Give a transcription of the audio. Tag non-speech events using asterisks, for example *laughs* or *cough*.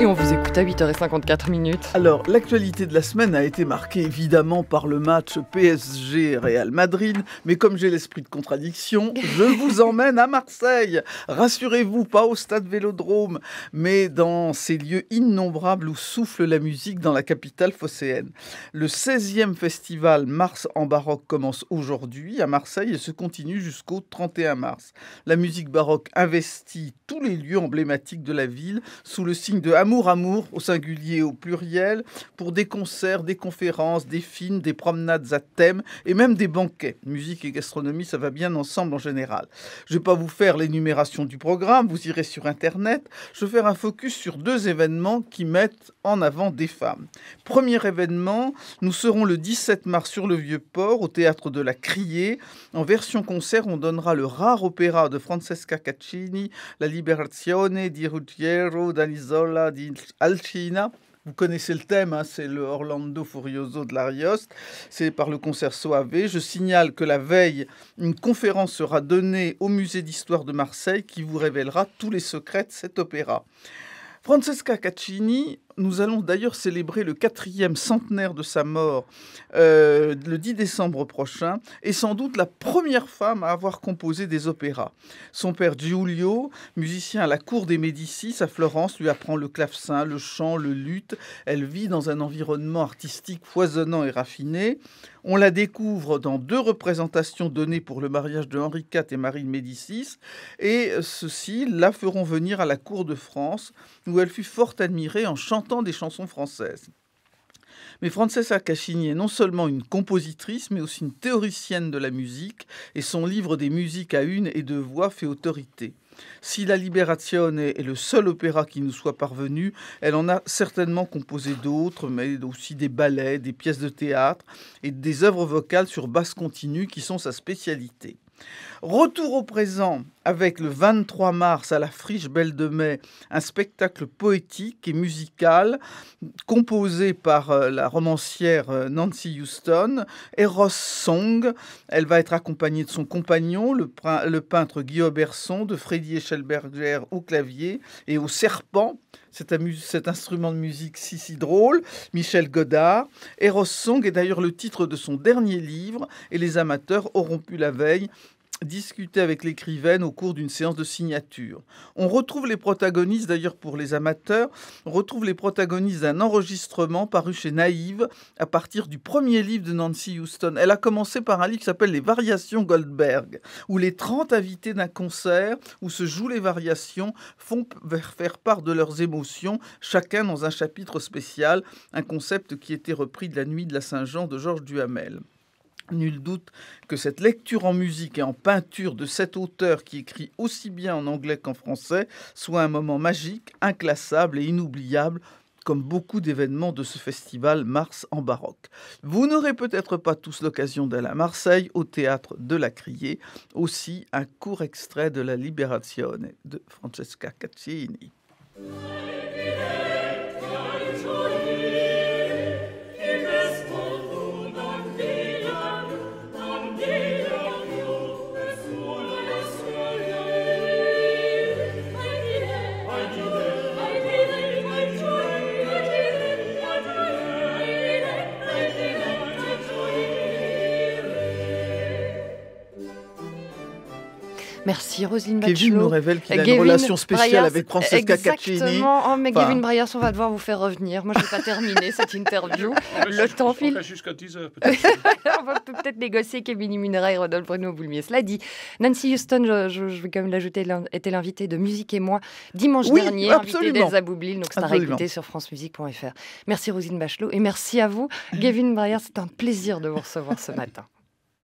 et on vous écoute à 8h54 minutes. Alors, l'actualité de la semaine a été marquée évidemment par le match PSG-Real Madrid, mais comme j'ai l'esprit de contradiction, je *laughs* vous emmène à Marseille. Rassurez-vous, pas au stade Vélodrome, mais dans ces lieux innombrables où souffle la musique dans la capitale phocéenne. Le 16e festival Mars en baroque commence aujourd'hui à Marseille et se continue jusqu'au 31 mars. La musique baroque investit tous les lieux emblématiques de la ville sous le signe de Amour, amour, au singulier, au pluriel, pour des concerts, des conférences, des films, des promenades à thème et même des banquets. Musique et gastronomie, ça va bien ensemble en général. Je ne vais pas vous faire l'énumération du programme, vous irez sur Internet. Je vais faire un focus sur deux événements qui mettent en avant des femmes. Premier événement, nous serons le 17 mars sur le Vieux-Port, au théâtre de la Criée. En version concert, on donnera le rare opéra de Francesca Caccini, La Liberazione di Ruggiero di. Alcina. Vous connaissez le thème, hein, c'est le Orlando Furioso de l'Arioste, c'est par le concert Soave. Je signale que la veille, une conférence sera donnée au musée d'histoire de Marseille qui vous révélera tous les secrets de cet opéra. Francesca Caccini nous allons d'ailleurs célébrer le quatrième centenaire de sa mort euh, le 10 décembre prochain et sans doute la première femme à avoir composé des opéras. Son père Giulio, musicien à la cour des Médicis à Florence, lui apprend le clavecin, le chant, le luth. Elle vit dans un environnement artistique foisonnant et raffiné. On la découvre dans deux représentations données pour le mariage de Henri IV et Marie de Médicis, et ceux-ci la feront venir à la cour de France, où elle fut fort admirée en chantant des chansons françaises. Mais Francesca Caccini est non seulement une compositrice, mais aussi une théoricienne de la musique, et son livre des musiques à une et deux voix fait autorité. Si La Liberazione est le seul opéra qui nous soit parvenu, elle en a certainement composé d'autres, mais aussi des ballets, des pièces de théâtre et des œuvres vocales sur basse continue qui sont sa spécialité. Retour au présent avec le 23 mars à la Friche Belle de Mai un spectacle poétique et musical composé par euh, la romancière euh, Nancy Houston, Eros Song. Elle va être accompagnée de son compagnon, le, peintre Guillaume Berson, de Freddy schelberger au clavier et au serpent, cet, cet, instrument de musique si si drôle, Michel Godard. Eros Song est d'ailleurs le titre de son dernier livre et les amateurs auront pu la veille discuter avec l'écrivaine au cours d'une séance de signature. On retrouve les protagonistes, d'ailleurs pour les amateurs, on retrouve les protagonistes d'un enregistrement paru chez Naïve à partir du premier livre de Nancy Houston. Elle a commencé par un livre qui s'appelle Les Variations Goldberg, où les 30 invités d'un concert où se jouent les variations font faire part de leurs émotions, chacun dans un chapitre spécial, un concept qui était repris de la nuit de la Saint-Jean de Georges Duhamel. Nul doute que cette lecture en musique et en peinture de cet auteur qui écrit aussi bien en anglais qu'en français soit un moment magique, inclassable et inoubliable comme beaucoup d'événements de ce festival Mars en baroque. Vous n'aurez peut-être pas tous l'occasion d'aller à Marseille au théâtre de la Criée, aussi un court extrait de la Liberazione de Francesca Caccini. Merci Roselyne Bachelot. Kevin nous révèle qu'il a une relation spéciale avec Francesca Caccini. Exactement. Oh, mais Gavin Bryars, on va devoir vous faire revenir. Moi, je n'ai pas terminé cette interview. *laughs* Le temps file. jusqu'à heures, peut-être. *laughs* on va peut-être négocier Kevin Munera et Rodolphe Bruno Boulmier. Cela dit, Nancy Houston, je, je, vais quand même l'ajouter, était l'invitée de Musique et moi dimanche dernier, invitée d'Elsa Boublil. Donc, c'est à réécouter sur francemusique.fr. Merci Roselyne Bachelot et merci à vous. Gavin Bryars, c'est un plaisir de vous recevoir ce matin.